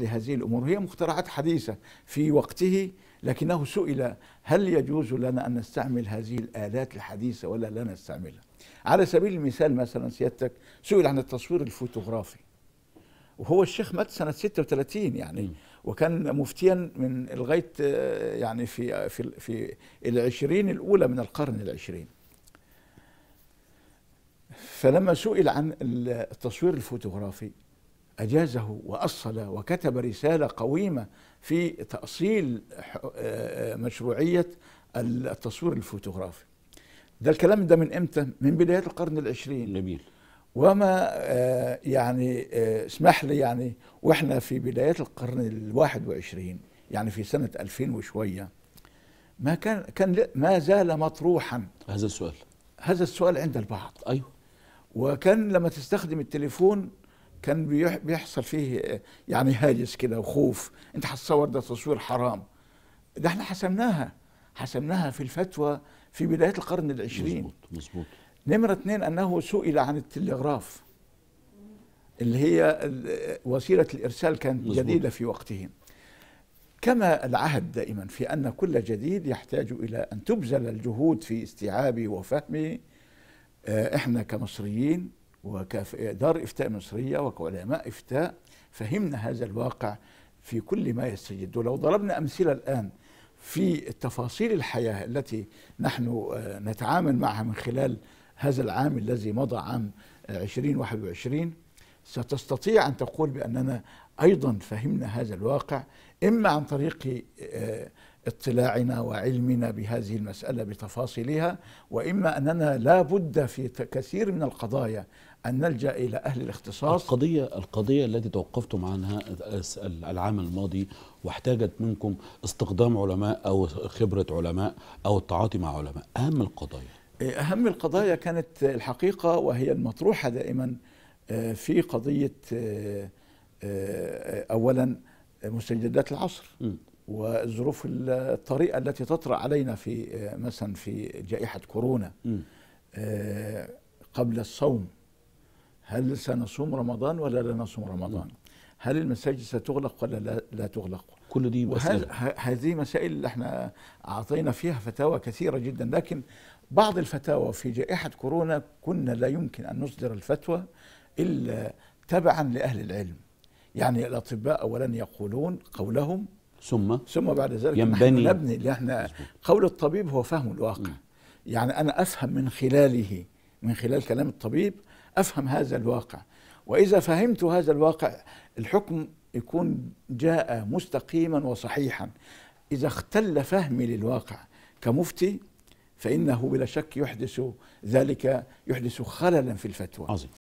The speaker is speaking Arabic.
لهذه الأمور هي مخترعات حديثة في وقته لكنه سئل هل يجوز لنا أن نستعمل هذه الآلات الحديثة ولا لا نستعملها على سبيل المثال مثلا سيادتك سئل عن التصوير الفوتوغرافي وهو الشيخ مات سنة 36 يعني وكان مفتيا من لغاية يعني في في في العشرين الأولى من القرن العشرين فلما سئل عن التصوير الفوتوغرافي أجازه وأصل وكتب رسالة قويمة في تأصيل آه، مشروعية التصوير الفوتوغرافي ده الكلام ده من امتى؟ من بدايات القرن العشرين جميل وما آه، يعني آه، اسمح لي يعني واحنا في بدايات القرن الواحد وعشرين يعني في سنة 2000 وشوية ما كان كان ما زال مطروحا هذا السؤال هذا السؤال عند البعض ايوه وكان لما تستخدم التليفون كان بيحصل فيه يعني هاجس كده وخوف انت هتصور ده تصوير حرام ده احنا حسمناها حسمناها في الفتوى في بدايه القرن العشرين مظبوط مظبوط نمره اثنين انه سئل عن التلغراف اللي هي وسيله الارسال كانت مزبوط. جديده في وقته كما العهد دائما في ان كل جديد يحتاج الى ان تبذل الجهود في استيعابه وفهمه آه، احنا كمصريين ودار إفتاء مصرية وكعلماء إفتاء فهمنا هذا الواقع في كل ما يستجد ولو ضربنا أمثلة الآن في تفاصيل الحياة التي نحن آه، نتعامل معها من خلال هذا العام الذي مضى عام 2021 ستستطيع أن تقول بأننا أيضا فهمنا هذا الواقع إما عن طريق آه، اطلاعنا وعلمنا بهذه المسألة بتفاصيلها وإما أننا لا بد في كثير من القضايا ان نلجا الى اهل الاختصاص القضيه القضيه التي توقفتم عنها العام الماضي واحتاجت منكم استخدام علماء او خبره علماء او التعاطي مع علماء اهم القضايا إيه، اهم القضايا كانت الحقيقه وهي المطروحه دائما آه، في قضيه آه، آه، اولا مستجدات العصر والظروف الطريقه التي تطرا علينا في مثلا في جائحه كورونا قبل الصوم هل سنصوم رمضان ولا لا نصوم رمضان هل المساجد ستغلق ولا لا, لا تغلق كل دي مسائل هذه مسائل اللي احنا اعطينا فيها فتاوى كثيره جدا لكن بعض الفتاوى في جائحه كورونا كنا لا يمكن ان نصدر الفتوى الا تبعا لاهل العلم يعني الاطباء اولا يقولون قولهم ثم ثم بعد ذلك ينبني نبني احنا قول الطبيب هو فهم الواقع م. يعني انا افهم من خلاله من خلال كلام الطبيب افهم هذا الواقع واذا فهمت هذا الواقع الحكم يكون جاء مستقيما وصحيحا اذا اختل فهمي للواقع كمفتي فانه بلا شك يحدث ذلك يحدث خللا في الفتوى عظيم